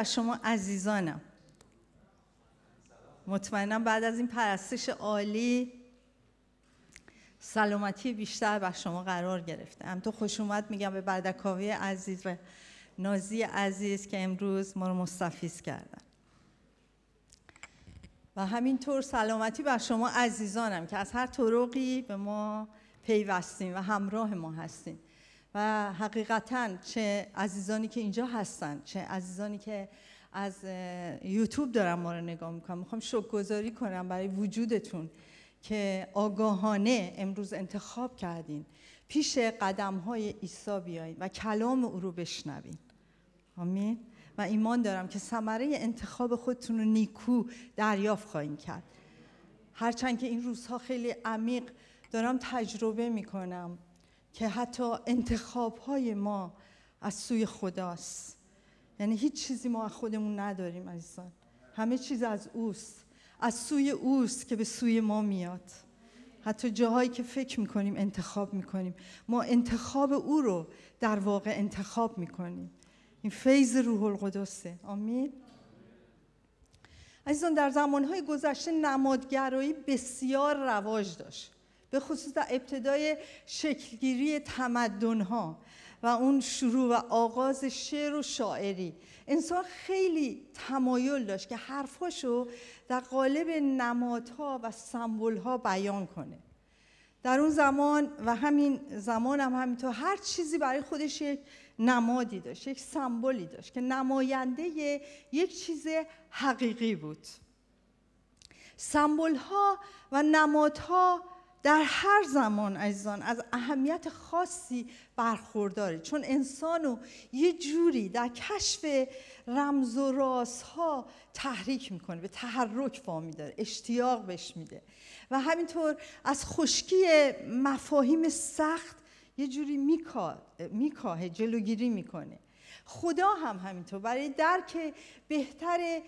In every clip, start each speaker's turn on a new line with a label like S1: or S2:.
S1: بر شما عزیزانم مطمئنم بعد از این پرستش عالی سلامتی بیشتر بر شما قرار گرفته هم تو خوش اومد میگم به بردکاوی عزیز و نازی عزیز که امروز ما رو مستفیز کردن و همینطور سلامتی بر شما عزیزانم که از هر طرقی به ما پیوستیم و همراه ما هستیم و حقیقتا چه عزیزانی که اینجا هستن چه عزیزانی که از یوتیوب دارن ما رو نگاه میکنم میخوام شکرگزاری کنم برای وجودتون که آگاهانه امروز انتخاب کردین پیش قدم های عیسی بیاین و کلام او رو بشنوین آمین و ایمان دارم که ثمره انتخاب خودتون رو نیکو دریافت خواهیم کرد هرچند که این روزها خیلی عمیق دارم تجربه میکنم که حتی انتخاب های ما از سوی خداست یعنی هیچ چیزی ما از خودمون نداریم عزیزان همه چیز از اوست از سوی اوست که به سوی ما میاد حتی جاهایی که فکر میکنیم انتخاب میکنیم ما انتخاب او رو در واقع انتخاب میکنیم این فیض روح القدسه آمین عزیزان در زمانهای گذشته نمادگرایی بسیار رواج داشت به خصوص در ابتدای شکلگیری تمدن ها و اون شروع و آغاز شعر و شاعری انسان خیلی تمایل داشت که حرفاشو در قالب نمادها و ها بیان کنه در اون زمان و همین زمان هم همینطور هر چیزی برای خودش یک نمادی داشت یک سمبولی داشت که نماینده یک چیز حقیقی بود سمبول ها و نمادها در هر زمان عزیزان از اهمیت خاصی برخورداره چون انسانو یه جوری در کشف رمز و رازها تحریک میکنه به تحرک وامی داره اشتیاق بهش میده و همینطور از خشکی مفاهیم سخت یه جوری میکاه جلوگیری میکنه خدا هم همینطور برای درک بهتر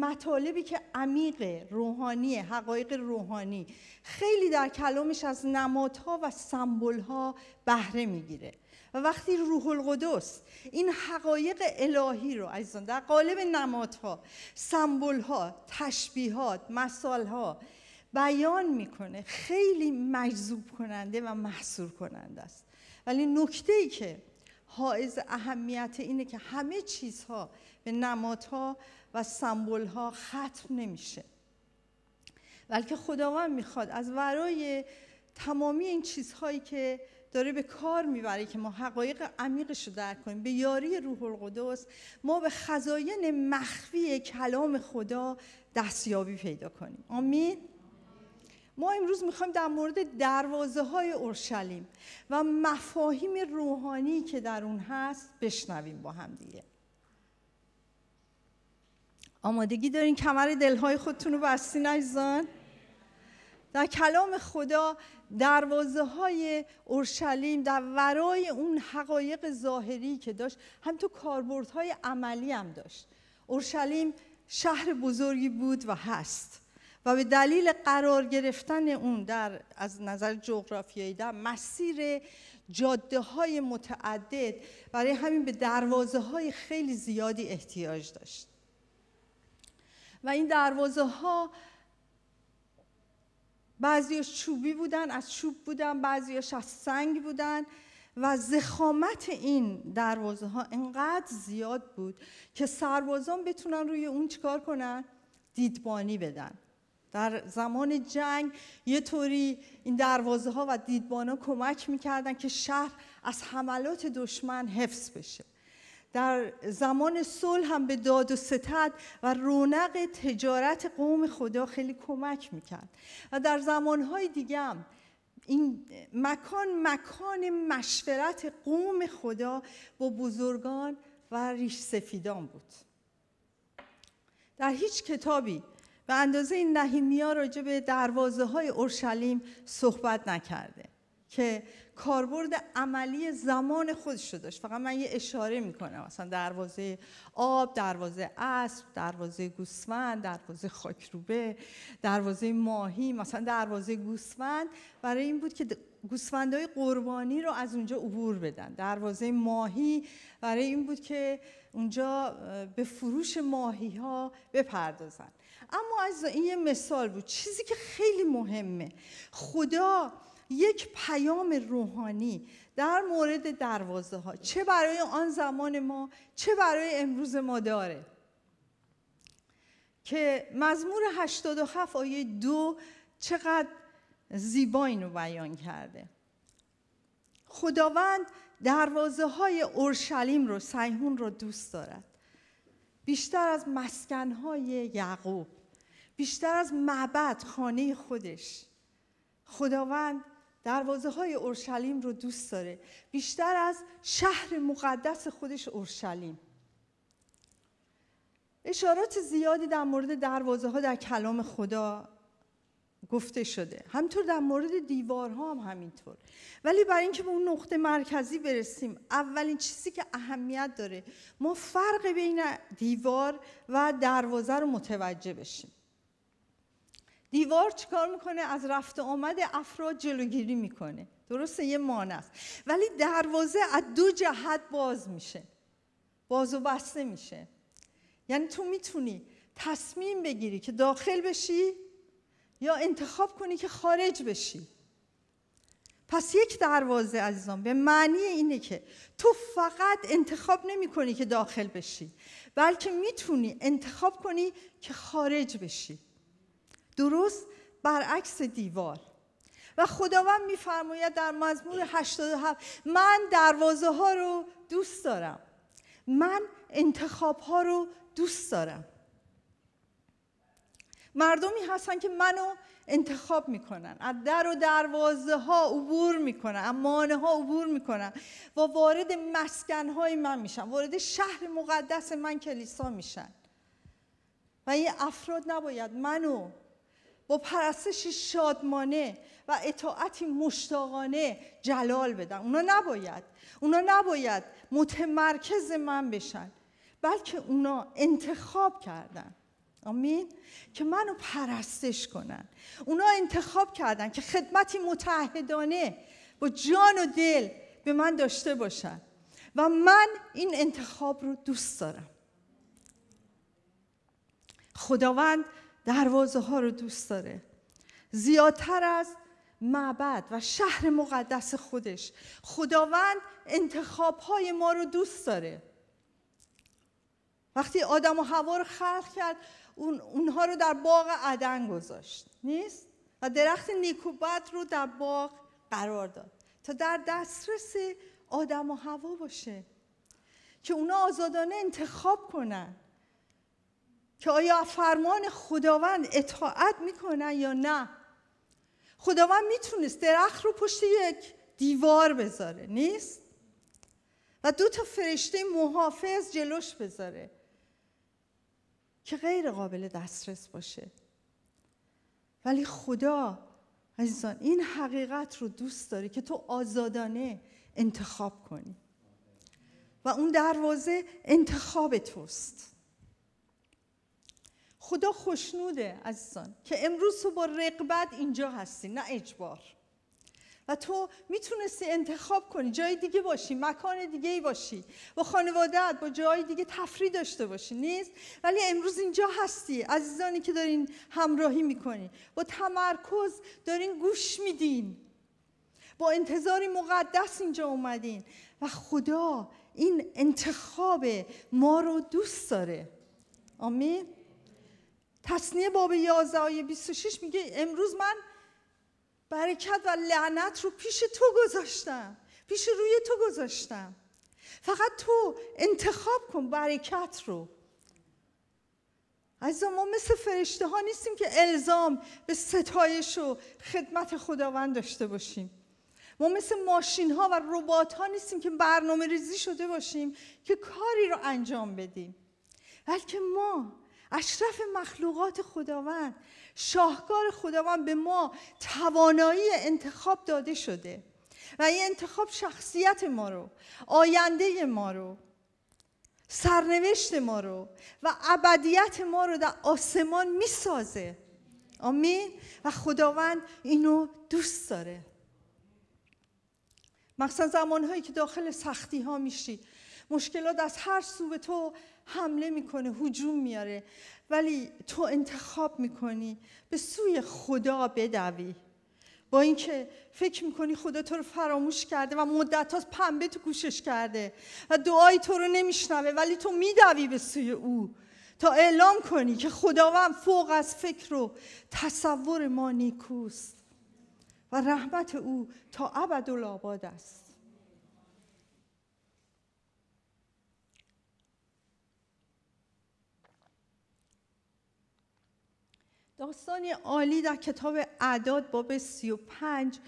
S1: مطالبی که عمیق روحانی حقایق روحانی خیلی در کلامش از نمادها و سمبلها بهره میگیره و وقتی روح القدس این حقایق الهی رو عزیزان در قالب نمادها سمبلها تشبیهات مثالها بیان میکنه خیلی مجذوب کننده و محصور کننده است ولی نکته ای که حائز اهمیت اینه که همه چیزها به نمادها و سمبولها ختم نمیشه بلکه خداوند میخواد از ورای تمامی این چیزهایی که داره به کار میبره که ما حقایق عمیقش رو درک کنیم به یاری روح القدس ما به خزاین مخفی کلام خدا دستیابی پیدا کنیم آمین ما امروز میخوایم در مورد دروازه های اورشلیم و مفاهیم روحانی که در اون هست بشنویم با هم دیگه آمادگی دارین کمر دلهای خودتون رو بستین زن؟ در کلام خدا دروازه های اورشلیم در ورای اون حقایق ظاهری که داشت تو کاربردهای عملی هم داشت اورشلیم شهر بزرگی بود و هست و به دلیل قرار گرفتن اون در از نظر جغرافیایی در مسیر جاده های متعدد برای همین به دروازه های خیلی زیادی احتیاج داشت و این دروازه ها بعضیش چوبی بودن از چوب بودن بعضیش از سنگ بودن و زخامت این دروازه ها انقدر زیاد بود که سربازان بتونن روی اون چیکار کنن دیدبانی بدن در زمان جنگ یه طوری این دروازه ها و دیدبان کمک میکردن که شهر از حملات دشمن حفظ بشه در زمان صلح هم به داد و ستد و رونق تجارت قوم خدا خیلی کمک میکرد و در زمانهای دیگه این مکان مکان مشورت قوم خدا با بزرگان و ریش سفیدان بود در هیچ کتابی و اندازه این نهیمیا راجع به دروازه های اورشلیم صحبت نکرده که کاربرد عملی زمان خودش رو داشت فقط من یه اشاره میکنم مثلا دروازه آب دروازه اسب دروازه گوسفند دروازه خاکروبه دروازه ماهی مثلا دروازه گوسفند برای این بود که گوسفندهای قربانی رو از اونجا عبور بدن دروازه ماهی برای این بود که اونجا به فروش ماهی ها بپردازن اما از این یه مثال بود چیزی که خیلی مهمه خدا یک پیام روحانی در مورد دروازه ها چه برای آن زمان ما چه برای امروز ما داره که مزمور 87 آیه دو چقدر زیبا اینو بیان کرده خداوند دروازه های اورشلیم رو سیحون رو دوست دارد بیشتر از مسکنهای یعقوب بیشتر از معبد خانه خودش خداوند دروازه های اورشلیم رو دوست داره بیشتر از شهر مقدس خودش اورشلیم اشارات زیادی در مورد دروازه ها در کلام خدا گفته شده همطور در مورد دیوارها هم همینطور ولی برای اینکه به اون نقطه مرکزی برسیم اولین چیزی که اهمیت داره ما فرق بین دیوار و دروازه رو متوجه بشیم دیوار چیکار میکنه از رفت آمد افراد جلوگیری میکنه درسته یه مانع است ولی دروازه از دو جهت باز میشه باز و بسته میشه یعنی تو میتونی تصمیم بگیری که داخل بشی یا انتخاب کنی که خارج بشی پس یک دروازه عزیزان به معنی اینه که تو فقط انتخاب نمی کنی که داخل بشی بلکه میتونی انتخاب کنی که خارج بشی درست برعکس دیوار و خداوند میفرماید در مزمور 87 من دروازه ها رو دوست دارم من انتخاب ها رو دوست دارم مردمی هستن که منو انتخاب میکنن از در و دروازه ها عبور میکنن از مانه ها عبور میکنن و وارد مسکن های من میشن وارد شهر مقدس من کلیسا میشن و این افراد نباید منو با پرستش شادمانه و اطاعتی مشتاقانه جلال بدن اونا نباید اونا نباید متمرکز من بشن بلکه اونا انتخاب کردن آمین که منو پرستش کنن اونا انتخاب کردن که خدمتی متحدانه با جان و دل به من داشته باشن و من این انتخاب رو دوست دارم خداوند دروازه ها رو دوست داره زیادتر از معبد و شهر مقدس خودش خداوند انتخاب های ما رو دوست داره وقتی آدم و هوا رو خلق کرد اون اونها رو در باغ عدن گذاشت نیست و درخت نیکوبت رو در باغ قرار داد تا در دسترس آدم و هوا باشه که اونا آزادانه انتخاب کنن که آیا فرمان خداوند اطاعت میکنن یا نه خداوند میتونست درخت رو پشت یک دیوار بذاره نیست و دو تا فرشته محافظ جلوش بذاره که غیر قابل دسترس باشه ولی خدا عزیزان این حقیقت رو دوست داره که تو آزادانه انتخاب کنی و اون دروازه انتخاب توست خدا خوشنوده عزیزان که امروز تو با رقبت اینجا هستی نه اجبار و تو میتونستی انتخاب کنی جای دیگه باشی مکان دیگه ای باشی با خانوادت با جای دیگه تفریح داشته باشی نیست ولی امروز اینجا هستی عزیزانی که دارین همراهی میکنی با تمرکز دارین گوش میدین با انتظاری مقدس اینجا اومدین و خدا این انتخاب ما رو دوست داره آمین تصنیه باب 11 آیه 26 میگه امروز من برکت و لعنت رو پیش تو گذاشتم پیش روی تو گذاشتم فقط تو انتخاب کن برکت رو از ما مثل فرشته ها نیستیم که الزام به ستایش و خدمت خداوند داشته باشیم ما مثل ماشین ها و ربات ها نیستیم که برنامه ریزی شده باشیم که کاری رو انجام بدیم بلکه ما اشرف مخلوقات خداوند شاهکار خداوند به ما توانایی انتخاب داده شده و این انتخاب شخصیت ما رو آینده ما رو سرنوشت ما رو و ابدیت ما رو در آسمان میسازه آمین و خداوند اینو دوست داره مخصوصا زمانهایی که داخل سختی ها میشی مشکلات از هر سو به تو حمله میکنه هجوم میاره ولی تو انتخاب میکنی به سوی خدا بدوی با اینکه فکر میکنی خدا تو رو فراموش کرده و مدت ها پنبه تو گوشش کرده و دعای تو رو نمیشنوه ولی تو میدوی به سوی او تا اعلام کنی که خداوند فوق از فکر و تصور ما نیکوست و رحمت او تا ابد است داستانی عالی در کتاب اعداد باب 35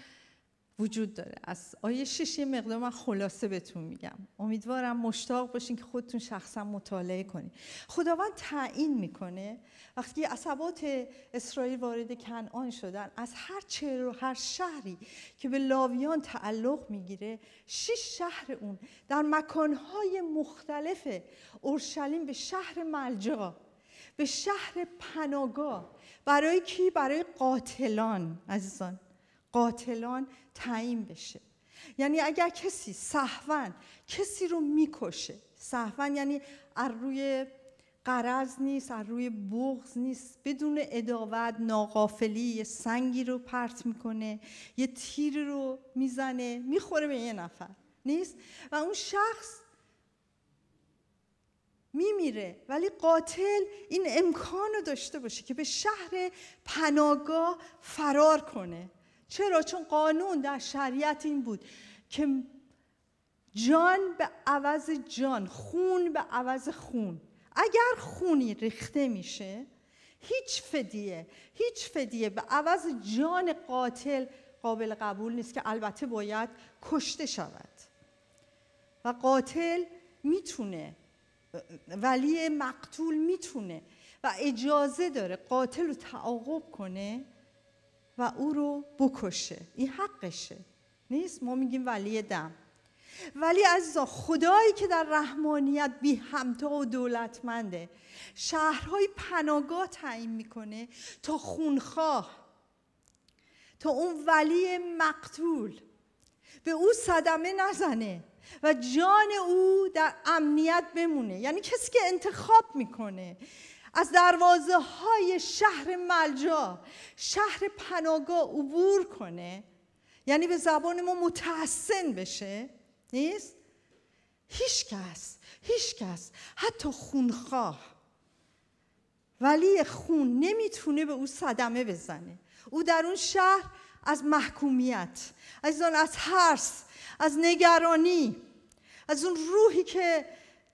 S1: وجود داره از آیه 6 یه مقدار من خلاصه بهتون میگم امیدوارم مشتاق باشین که خودتون شخصا مطالعه کنید خداوند تعیین میکنه وقتی عصبات اسرائیل وارد کنعان شدن از هر چهر و هر شهری که به لاویان تعلق میگیره شش شهر اون در مکانهای مختلف اورشلیم به شهر ملجا به شهر پناگاه برای کی برای قاتلان عزیزان قاتلان تعیین بشه یعنی اگر کسی صحون کسی رو میکشه صحون یعنی از روی قرض نیست از روی بغز نیست بدون اداوت ناقافلی یه سنگی رو پرت میکنه یه تیر رو میزنه میخوره به یه نفر نیست و اون شخص میمیره ولی قاتل این امکان رو داشته باشه که به شهر پناگاه فرار کنه چرا؟ چون قانون در شریعت این بود که جان به عوض جان خون به عوض خون اگر خونی ریخته میشه هیچ فدیه هیچ فدیه به عوض جان قاتل قابل قبول نیست که البته باید کشته شود و قاتل میتونه ولی مقتول میتونه و اجازه داره قاتل رو تعاقب کنه و او رو بکشه این حقشه نیست ما میگیم ولی دم ولی عزیزا خدایی که در رحمانیت بی همتا و دولتمنده شهرهای پناگاه تعیین میکنه تا خونخواه تا اون ولی مقتول به او صدمه نزنه و جان او در امنیت بمونه یعنی کسی که انتخاب میکنه از دروازه های شهر ملجا شهر پناگاه عبور کنه یعنی به زبان ما متحسن بشه نیست؟ هیچ کس هیچ کس حتی خونخواه ولی خون نمیتونه به او صدمه بزنه او در اون شهر از محکومیت از از هرس از نگرانی از اون روحی که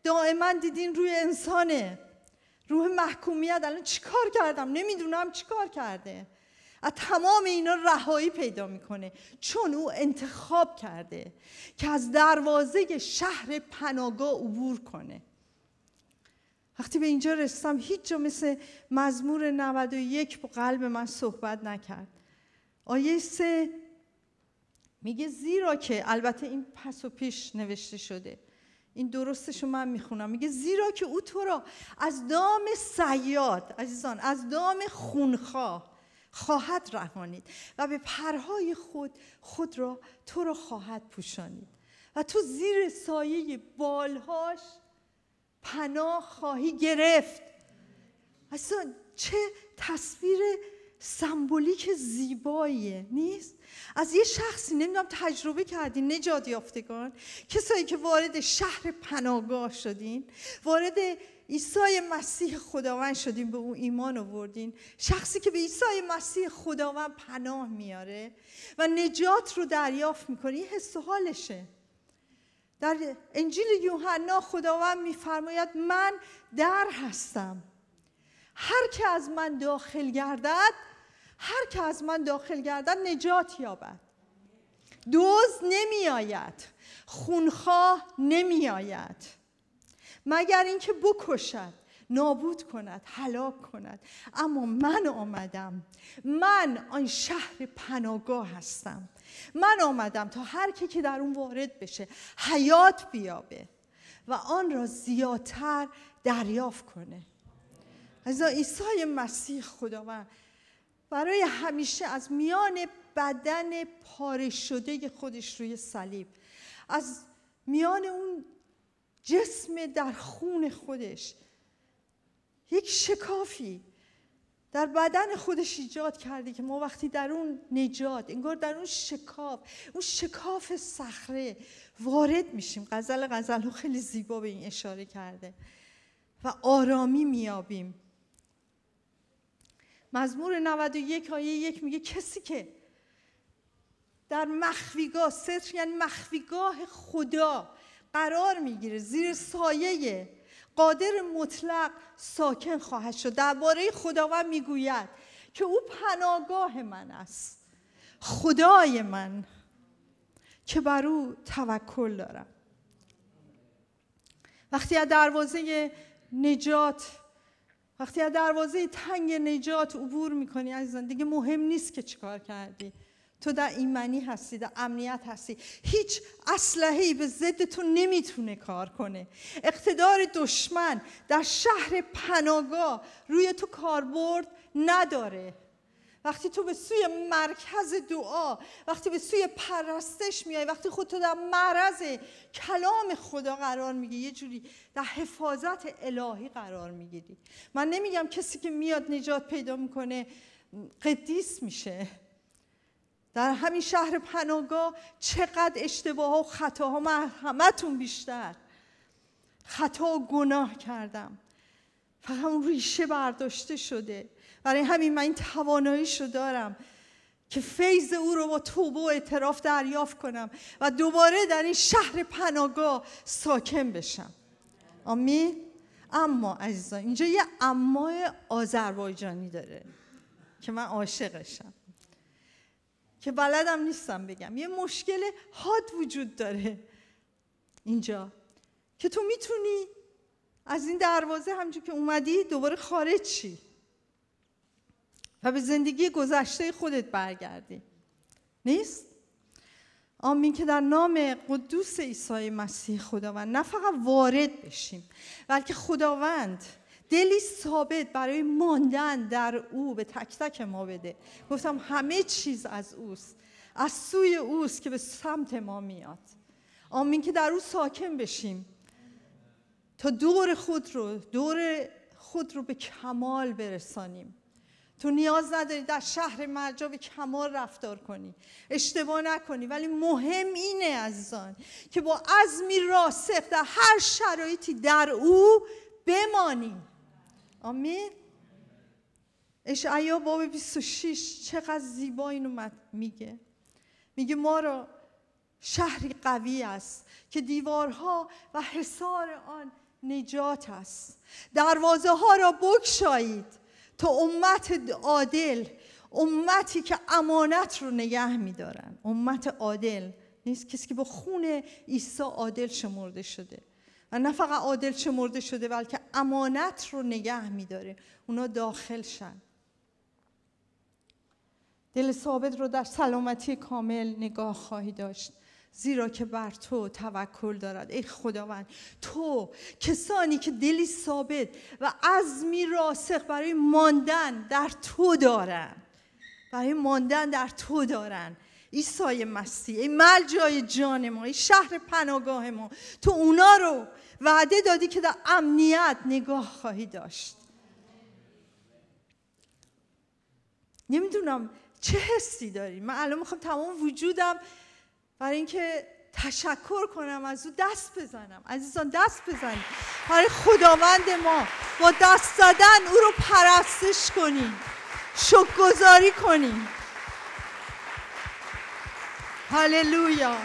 S1: دائما دیدین روی انسانه روح محکومیت الان چیکار کردم نمیدونم چیکار کرده از تمام اینا رهایی پیدا میکنه چون او انتخاب کرده که از دروازه شهر پناگاه عبور کنه وقتی به اینجا رسیدم هیچ جا مثل مزمور 91 با قلب من صحبت نکرد آیه سه میگه زیرا که البته این پس و پیش نوشته شده این درستش رو من میخونم میگه زیرا که او تو را از دام سیاد عزیزان از دام خونخواه خواهد رهانید و به پرهای خود خود را تو را خواهد پوشانید و تو زیر سایه بالهاش پناه خواهی گرفت اصلا چه تصویر سمبولیک زیباییه نیست از یه شخصی نمیدونم تجربه کردین نجات یافتگان کسایی که وارد شهر پناهگاه شدین وارد ایسای مسیح خداوند شدین به اون ایمان آوردین شخصی که به عیسی مسیح خداوند پناه میاره و نجات رو دریافت میکنه این حس حالشه در انجیل یوحنا خداوند میفرماید من در هستم هر که از من داخل گردد هر که از من داخل گردد نجات یابد دوز نمی آید خونخواه نمی آید مگر اینکه بکشد نابود کند هلاک کند اما من آمدم من آن شهر پناگاه هستم من آمدم تا هر کی که در اون وارد بشه حیات بیابه و آن را زیادتر دریافت کنه از عیسی مسیح خداوند برای همیشه از میان بدن پاره شده خودش روی صلیب از میان اون جسم در خون خودش یک شکافی در بدن خودش ایجاد کرده که ما وقتی در اون نجات انگار در اون شکاف اون شکاف صخره وارد میشیم غزل غزل خیلی زیبا به این اشاره کرده و آرامی میابیم مزمور 91 آیه یک میگه کسی که در مخفیگاه ستر یعنی مخفیگاه خدا قرار میگیره زیر سایه قادر مطلق ساکن خواهد شد درباره خداوند میگوید که او پناهگاه من است خدای من که بر او توکل دارم وقتی از دروازه نجات وقتی از دروازه تنگ نجات عبور میکنی عزیزان دیگه مهم نیست که چیکار کردی تو در ایمنی هستی در امنیت هستی هیچ اسلحه‌ای به ضد تو نمیتونه کار کنه اقتدار دشمن در شهر پناگاه روی تو کاربرد نداره وقتی تو به سوی مرکز دعا وقتی به سوی پرستش میای وقتی خودتو در معرض کلام خدا قرار میگی یه جوری در حفاظت الهی قرار میگیری من نمیگم کسی که میاد نجات پیدا میکنه قدیس میشه در همین شهر پناهگاه چقدر اشتباه و خطاها من همتون بیشتر خطا و گناه کردم فقط اون ریشه برداشته شده برای همین من این تواناییش رو دارم که فیض او رو با توبه و اعتراف دریافت کنم و دوباره در این شهر پناگاه ساکن بشم آمین اما عزیزا اینجا یه اما آذربایجانی داره که من عاشقشم که بلدم نیستم بگم یه مشکل حاد وجود داره اینجا که تو میتونی از این دروازه همجور که اومدی دوباره خارج شی و به زندگی گذشته خودت برگردی نیست؟ آمین که در نام قدوس عیسی مسیح خداوند نه فقط وارد بشیم بلکه خداوند دلی ثابت برای ماندن در او به تک تک ما بده گفتم همه چیز از اوست از سوی اوست که به سمت ما میاد آمین که در او ساکن بشیم تا دور خود رو دور خود رو به کمال برسانیم تو نیاز نداری در شهر مرجا به کمال رفتار کنی اشتباه نکنی ولی مهم اینه عزیزان که با عزمی راسخ در هر شرایطی در او بمانی آمین اشعیا باب 26 چقدر زیبا اینو میگه میگه ما را شهری قوی است که دیوارها و حصار آن نجات است دروازه ها را بگشایید تا امت عادل امتی که امانت رو نگه میدارن امت عادل نیست کسی که با خون عیسی عادل شمرده شده و نه فقط عادل شمرده شده بلکه امانت رو نگه میداره اونا داخل شن دل ثابت رو در سلامتی کامل نگاه خواهی داشت زیرا که بر تو توکل دارد ای خداوند تو کسانی که دلی ثابت و عزمی راسخ برای ماندن در تو دارن برای ماندن در تو دارن عیسی مسیح ای ملجای جان ما ای شهر پناهگاه ما تو اونا رو وعده دادی که در امنیت نگاه خواهی داشت نمیدونم چه حسی داری من الان میخوام تمام وجودم برای اینکه تشکر کنم از او دست بزنم عزیزان دست بزنیم برای خداوند ما با دست زدن او رو پرستش کنیم شکرگزاری کنیم هللویا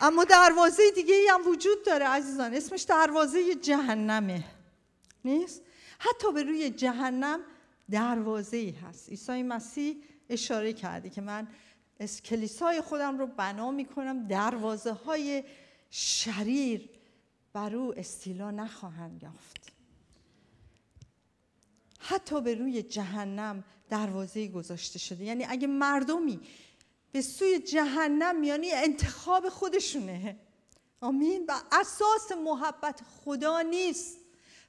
S1: اما دروازه دیگه ای هم وجود داره عزیزان اسمش دروازه جهنمه نیست حتی به روی جهنم دروازه ای هست عیسی مسیح اشاره کردی که من کلیسای خودم رو بنا میکنم دروازه های شریر بر او استیلا نخواهند یافت حتی به روی جهنم دروازه گذاشته شده یعنی اگه مردمی به سوی جهنم یعنی انتخاب خودشونه آمین و اساس محبت خدا نیست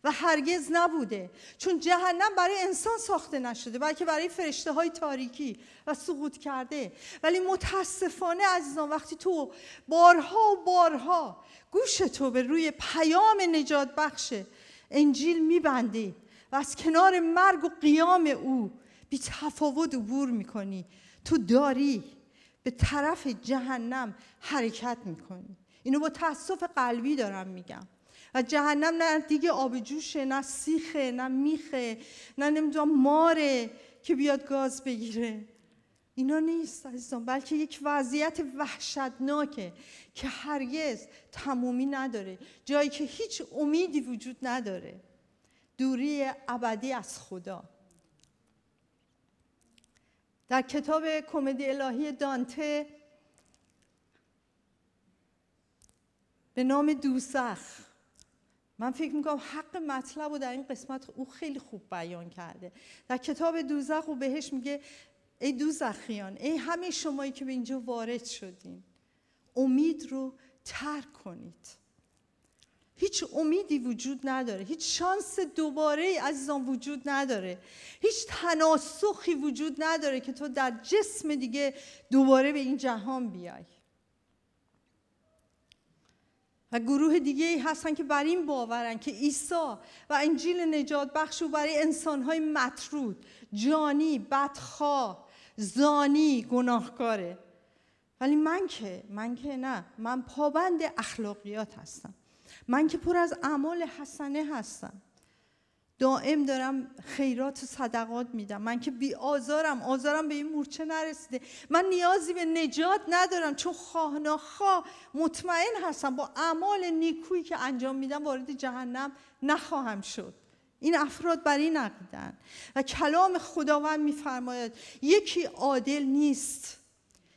S1: و هرگز نبوده چون جهنم برای انسان ساخته نشده بلکه برای فرشته های تاریکی و سقوط کرده ولی متاسفانه عزیزان وقتی تو بارها و بارها گوش تو به روی پیام نجات بخش انجیل میبندی و از کنار مرگ و قیام او بی تفاوت عبور میکنی تو داری به طرف جهنم حرکت میکنی اینو با تاسف قلبی دارم میگم و جهنم نه دیگه آب جوشه نه سیخه نه میخه نه نمیدونم ماره که بیاد گاز بگیره اینا نیست عزیزان بلکه یک وضعیت وحشتناکه که هرگز تمومی نداره جایی که هیچ امیدی وجود نداره دوری ابدی از خدا در کتاب کمدی الهی دانته به نام دوسخ من فکر میکنم حق مطلب رو در این قسمت او خیلی خوب بیان کرده در کتاب دوزخ و بهش میگه ای دوزخیان ای همه شمایی که به اینجا وارد شدین امید رو ترک کنید هیچ امیدی وجود نداره هیچ شانس دوباره عزیزان وجود نداره هیچ تناسخی وجود نداره که تو در جسم دیگه دوباره به این جهان بیای و گروه دیگه ای هستن که بر این باورن که عیسی و انجیل نجات بخش و برای انسانهای مطرود جانی بدخواه زانی گناهکاره ولی من که من که نه من پابند اخلاقیات هستم من که پر از اعمال حسنه هستم دائم دارم خیرات و صدقات میدم من که بی آزارم آزارم به این مورچه نرسیده من نیازی به نجات ندارم چون خواه مطمئن هستم با اعمال نیکویی که انجام میدم وارد جهنم نخواهم شد این افراد بر این عقیدن و کلام خداوند میفرماید یکی عادل نیست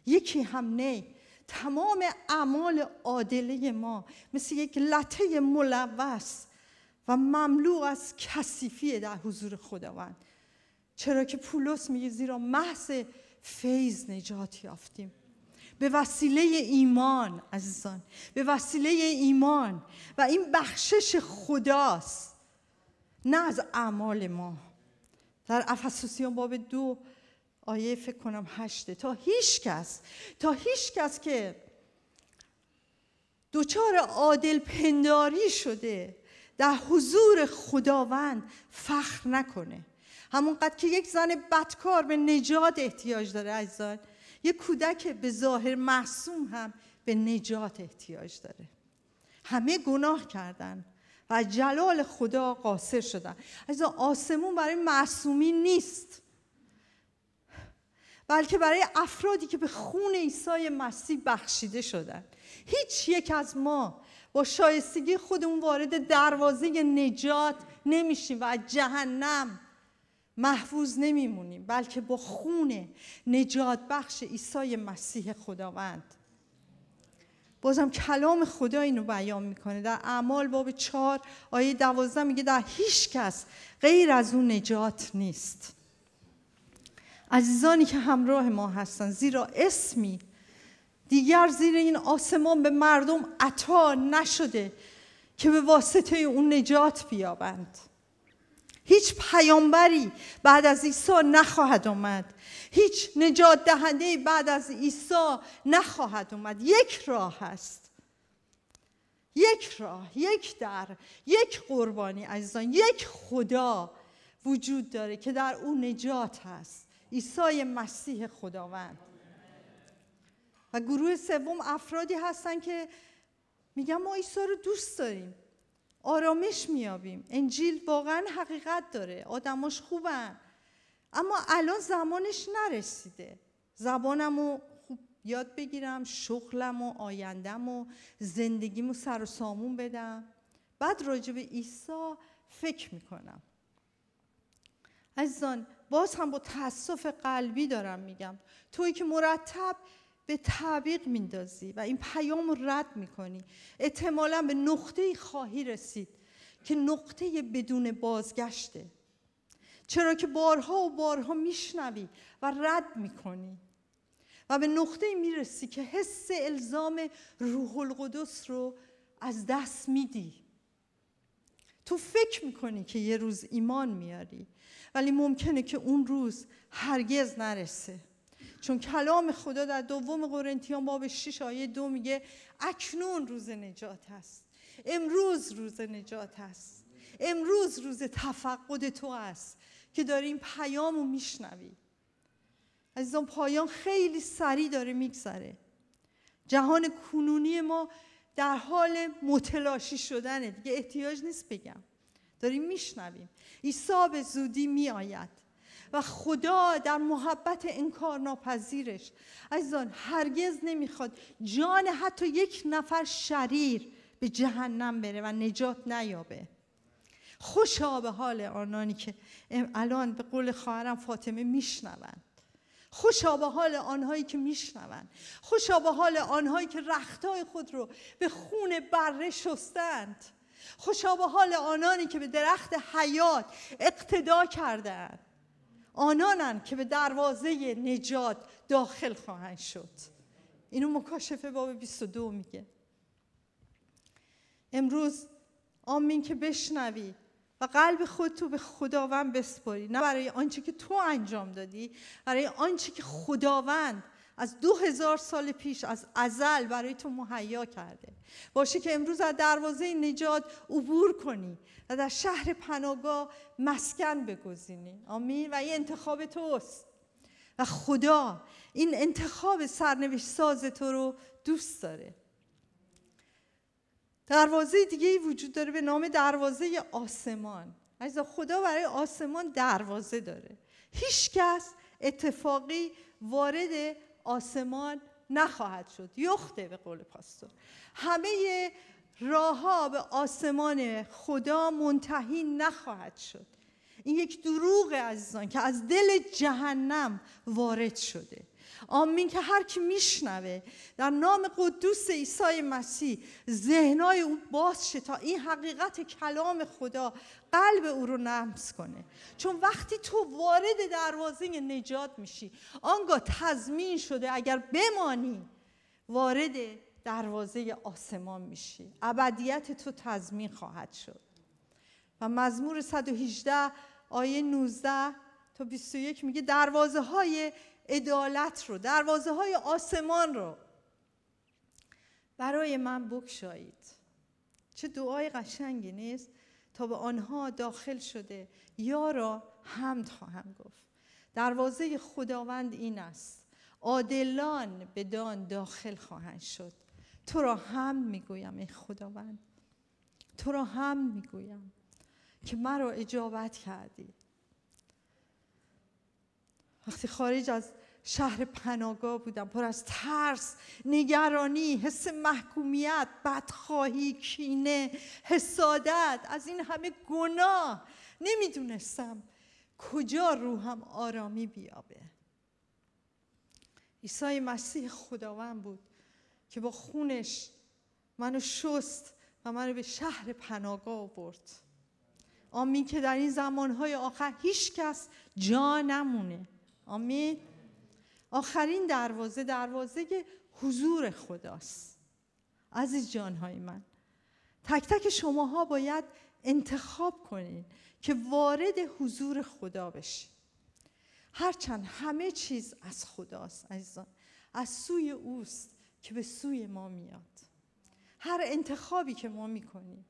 S1: یکی هم نه تمام اعمال عادله ما مثل یک لطه ملوث و مملو از کسیفیه در حضور خداوند چرا که پولس میگه زیرا محض فیض نجات یافتیم به وسیله ایمان عزیزان به وسیله ایمان و این بخشش خداست نه از اعمال ما در افسوسیان باب دو آیه فکر کنم هشته تا هیچ کس تا هیچ کس که دوچار عادل پنداری شده در حضور خداوند فخر نکنه همونقدر که یک زن بدکار به نجات احتیاج داره عزیزان یک کودک به ظاهر محسوم هم به نجات احتیاج داره همه گناه کردن و جلال خدا قاصر شدن از آسمون برای معصومی نیست بلکه برای افرادی که به خون عیسی مسیح بخشیده شدن هیچ یک از ما با شایستگی خودمون وارد دروازه نجات نمیشیم و از جهنم محفوظ نمیمونیم بلکه با خون نجات بخش عیسی مسیح خداوند بازم کلام خدا اینو بیان میکنه در اعمال باب چهار آیه دوازده میگه در هیچ کس غیر از اون نجات نیست عزیزانی که همراه ما هستن زیرا اسمی دیگر زیر این آسمان به مردم عطا نشده که به واسطه اون نجات بیابند هیچ پیامبری بعد از عیسی نخواهد آمد هیچ نجات دهنده بعد از عیسی نخواهد آمد یک راه هست یک راه یک در یک قربانی عزیزان یک خدا وجود داره که در او نجات هست عیسی مسیح خداوند و گروه سوم افرادی هستن که میگن ما عیسی رو دوست داریم آرامش میابیم انجیل واقعا حقیقت داره آدماش خوبن اما الان زمانش نرسیده زبانم رو خوب یاد بگیرم شغلم و آیندم و زندگیم سر و سامون بدم بعد راجع به عیسی فکر میکنم عزیزان باز هم با تاسف قلبی دارم میگم توی که مرتب به تعویق میندازی و این پیام رو رد میکنی احتمالا به نقطه خواهی رسید که نقطه بدون بازگشته چرا که بارها و بارها میشنوی و رد میکنی و به نقطه میرسی که حس الزام روح القدس رو از دست میدی تو فکر میکنی که یه روز ایمان میاری ولی ممکنه که اون روز هرگز نرسه چون کلام خدا در دوم قرنتیان باب 6 آیه دو میگه اکنون روز نجات هست امروز روز نجات هست امروز روز تفقد تو است که داری این پیام رو میشنوی عزیزان پایان خیلی سریع داره میگذره جهان کنونی ما در حال متلاشی شدنه دیگه احتیاج نیست بگم داریم میشنویم عیسی به زودی میآید و خدا در محبت انکار ناپذیرش عزیزان هرگز نمیخواد جان حتی یک نفر شریر به جهنم بره و نجات نیابه خوشا به حال آنانی که الان به قول خواهرم فاطمه میشنوند خوشا به حال آنهایی که میشنوند خوشا به حال آنهایی که رختای خود رو به خون بره شستند خوشا به حال آنانی که به درخت حیات اقتدا کردند آنانن که به دروازه نجات داخل خواهند شد اینو مکاشفه باب 22 میگه امروز آمین که بشنوی و قلب خودتو به خداوند بسپاری نه برای آنچه که تو انجام دادی برای آنچه که خداوند از دو هزار سال پیش از ازل برای تو مهیا کرده باشه که امروز از دروازه نجات عبور کنی و در شهر پناگاه مسکن بگزینی آمین و این انتخاب توست و خدا این انتخاب سرنوشت ساز تو رو دوست داره دروازه دیگه ای وجود داره به نام دروازه آسمان عزیزا خدا برای آسمان دروازه داره هیچ کس اتفاقی وارد آسمان نخواهد شد یخته به قول پاستور همه راه به آسمان خدا منتهی نخواهد شد این یک دروغ عزیزان که از دل جهنم وارد شده آمین که هر کی میشنوه در نام قدوس عیسی مسیح ذهنای او باز شه تا این حقیقت کلام خدا قلب او رو نمس کنه چون وقتی تو وارد دروازه نجات میشی آنگاه تضمین شده اگر بمانی وارد دروازه آسمان میشی ابدیت تو تضمین خواهد شد و مزمور 118 آیه 19 تا 21 میگه دروازه های عدالت رو دروازه های آسمان رو برای من بکشایید چه دعای قشنگی نیست تا به آنها داخل شده یا را حمد خواهم گفت دروازه خداوند این است عادلان دان داخل خواهند شد تو را هم میگویم ای خداوند تو را هم میگویم که مرا اجابت کردی وقتی خارج از شهر پناگاه بودم پر از ترس نگرانی حس محکومیت بدخواهی کینه حسادت از این همه گناه نمیدونستم کجا روحم آرامی بیابه عیسی مسیح خداوند بود که با خونش منو شست و منو به شهر پناگاه برد آمین که در این زمانهای آخر هیچ کس جا نمونه آمین آخرین دروازه دروازه حضور خداست عزیز جانهای من تک تک شماها باید انتخاب کنین که وارد حضور خدا بشین هرچند همه چیز از خداست عزیزان از سوی اوست که به سوی ما میاد هر انتخابی که ما میکنیم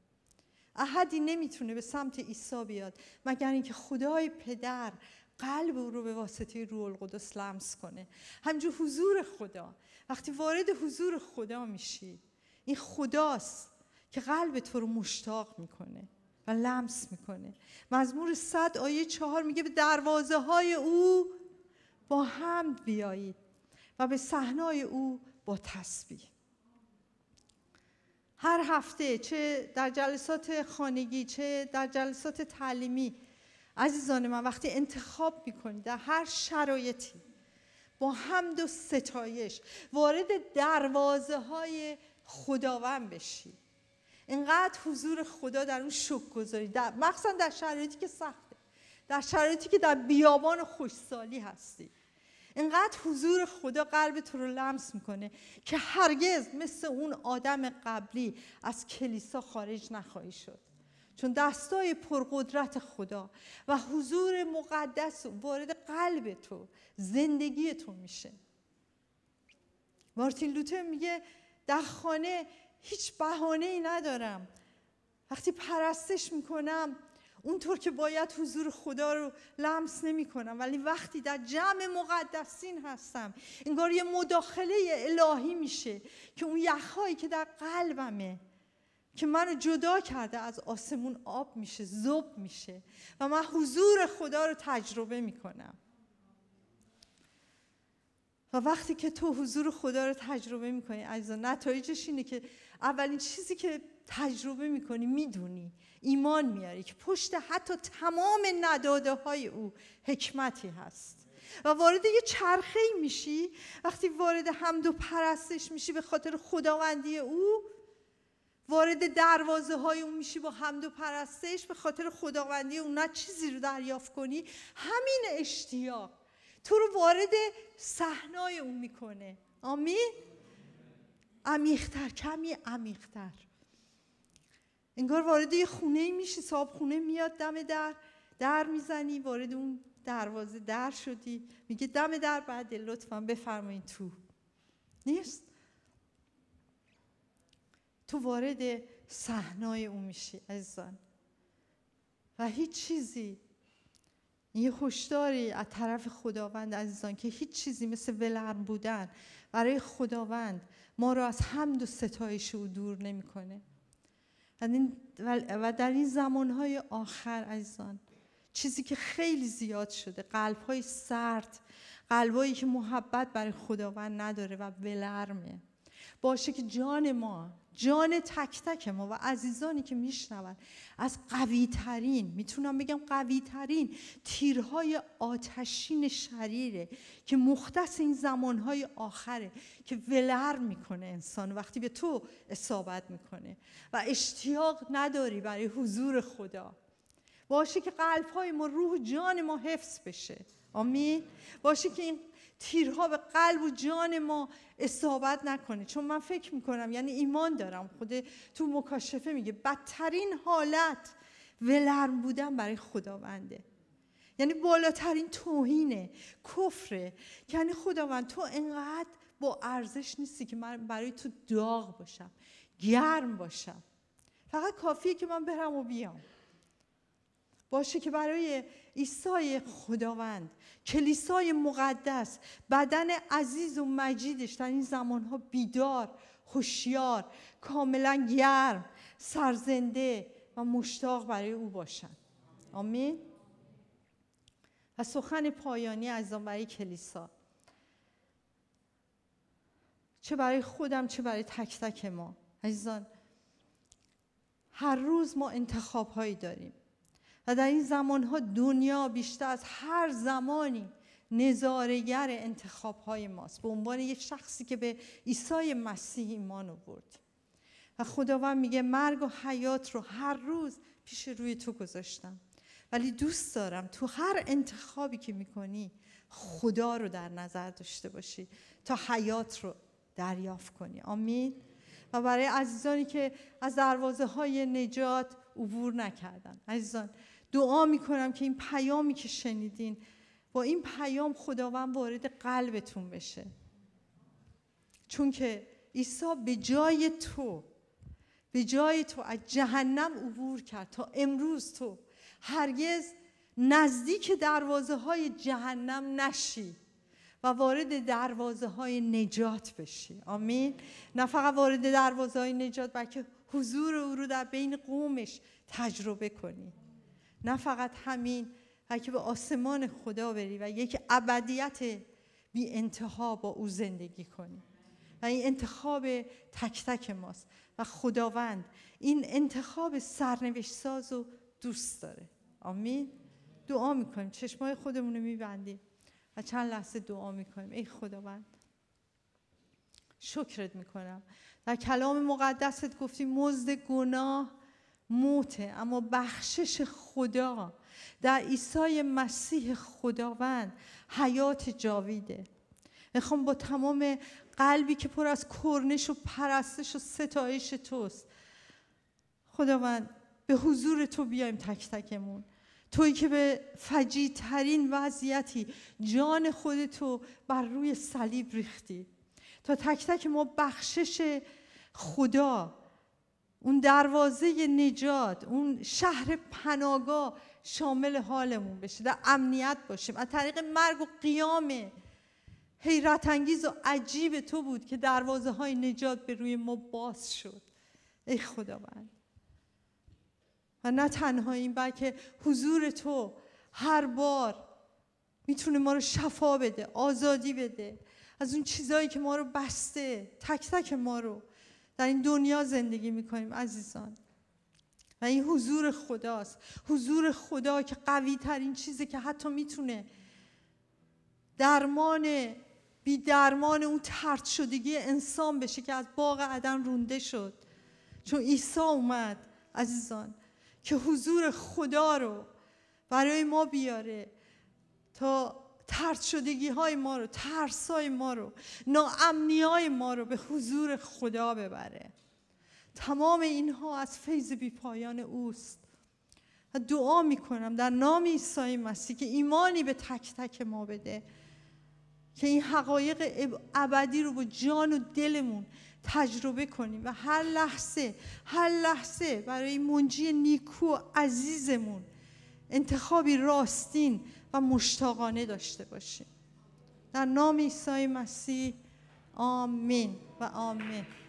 S1: احدی نمیتونه به سمت عیسی بیاد مگر اینکه خدای پدر قلب او رو به واسطه روح القدس لمس کنه همجور حضور خدا وقتی وارد حضور خدا میشی این خداست که قلب تو رو مشتاق میکنه و لمس میکنه مزمور صد آیه چهار میگه به دروازه های او با حمد بیایید و به صحنای او با تسبیح هر هفته چه در جلسات خانگی چه در جلسات تعلیمی عزیزان من وقتی انتخاب میکنید در هر شرایطی با حمد و ستایش وارد دروازه های خداوند بشی اینقدر حضور خدا در اون شک گذاری در مخصوصا در شرایطی که سخته در شرایطی که در بیابان خوشسالی هستی اینقدر حضور خدا قلب تو رو لمس میکنه که هرگز مثل اون آدم قبلی از کلیسا خارج نخواهی شد چون دستای پرقدرت خدا و حضور مقدس وارد قلب تو زندگی تو میشه مارتین لوتر میگه در خانه هیچ بحانه ای ندارم وقتی پرستش میکنم اونطور که باید حضور خدا رو لمس نمیکنم. ولی وقتی در جمع مقدسین هستم انگار یه مداخله الهی میشه که اون یخهایی که در قلبمه که منو جدا کرده از آسمون آب میشه زب میشه و من حضور خدا رو تجربه میکنم و وقتی که تو حضور خدا رو تجربه میکنی عزیزا نتایجش اینه که اولین چیزی که تجربه میکنی میدونی ایمان میاری که پشت حتی تمام نداده های او حکمتی هست و وارد یه چرخه میشی وقتی وارد حمد و پرستش میشی به خاطر خداوندی او وارد دروازه های اون میشی با حمد و پرستش به خاطر خداوندی اون نه چیزی رو دریافت کنی همین اشتیاق تو رو وارد صحنای اون میکنه آمین عمیقتر کمی عمیقتر انگار وارد یه خونه میشی صاحب خونه میاد دم در در میزنی وارد اون دروازه در شدی میگه دم در بعد لطفا بفرمایید تو نیست تو وارد صحنای او میشی عزیزان و هیچ چیزی یه خوشداری از طرف خداوند عزیزان که هیچ چیزی مثل ولرم بودن برای خداوند ما را از حمد و ستایش او دور نمیکنه و در این زمانهای آخر عزیزان چیزی که خیلی زیاد شده قلب های سرد قلبایی که محبت برای خداوند نداره و ولرمه باشه که جان ما جان تک تک ما و عزیزانی که میشنون از قوی ترین میتونم بگم قوی ترین تیرهای آتشین شریره که مختص این زمانهای آخره که ولر میکنه انسان وقتی به تو اصابت میکنه و اشتیاق نداری برای حضور خدا باشه که قلبهای ما روح جان ما حفظ بشه آمین باشه که این تیرها به قلب و جان ما اصابت نکنه چون من فکر میکنم یعنی ایمان دارم خود تو مکاشفه میگه بدترین حالت ولرم بودن برای خداونده یعنی بالاترین توهینه کفره یعنی خداوند تو انقدر با ارزش نیستی که من برای تو داغ باشم گرم باشم فقط کافیه که من برم و بیام باشه که برای ایسای خداوند کلیسای مقدس بدن عزیز و مجیدش در این زمانها بیدار هوشیار کاملا گرم سرزنده و مشتاق برای او باشند آمین و سخن پایانی از برای کلیسا چه برای خودم چه برای تک تک ما عزیزان هر روز ما انتخاب هایی داریم و در این زمانها دنیا بیشتر از هر زمانی نظارگر انتخاب های ماست به عنوان یک شخصی که به عیسی مسیح ایمان آورد و خداوند میگه مرگ و حیات رو هر روز پیش روی تو گذاشتم ولی دوست دارم تو هر انتخابی که میکنی خدا رو در نظر داشته باشی تا حیات رو دریافت کنی آمین و برای عزیزانی که از دروازه های نجات عبور نکردن عزیزان دعا میکنم که این پیامی که شنیدین با این پیام خداوند وارد قلبتون بشه چون که عیسی به جای تو به جای تو از جهنم عبور کرد تا امروز تو هرگز نزدیک دروازه های جهنم نشی و وارد دروازه های نجات بشی آمین نه فقط وارد دروازه های نجات بلکه حضور او رو در بین قومش تجربه کنی نه فقط همین بلکه به آسمان خدا بری و یک ابدیت بی انتها با او زندگی کنی و این انتخاب تک تک ماست و خداوند این انتخاب سرنوشت ساز و دوست داره آمین دعا میکنیم چشمای خودمون رو میبندیم و چند لحظه دعا میکنیم ای خداوند شکرت میکنم در کلام مقدست گفتی مزد گناه موته اما بخشش خدا در عیسی مسیح خداوند حیات جاویده میخوام با تمام قلبی که پر از کرنش و پرستش و ستایش توست خداوند به حضور تو بیایم تک تکمون تویی که به فجی ترین وضعیتی جان خودتو بر روی صلیب ریختی تا تک تک ما بخشش خدا اون دروازه نجات اون شهر پناگاه شامل حالمون بشه در امنیت باشیم از طریق مرگ و قیام حیرت انگیز و عجیب تو بود که دروازه های نجات به روی ما باز شد ای خداوند و نه تنها این بلکه حضور تو هر بار میتونه ما رو شفا بده آزادی بده از اون چیزایی که ما رو بسته تک تک ما رو در این دنیا زندگی میکنیم عزیزان و این حضور خداست حضور خدا که قوی ترین چیزه که حتی میتونه درمان بی درمان اون ترد شدگی انسان بشه که از باغ عدن رونده شد چون عیسی اومد عزیزان که حضور خدا رو برای ما بیاره تا ترد شدگی های ما رو ترس های ما رو ناامنی های ما رو به حضور خدا ببره تمام اینها از فیض بی پایان اوست دعا می کنم در نام عیسی مسیح که ایمانی به تک تک ما بده که این حقایق ابدی رو با جان و دلمون تجربه کنیم و هر لحظه هر لحظه برای منجی نیکو و عزیزمون انتخابی راستین و مشتاقانه داشته باشیم در نام عیسی مسیح آمین و آمین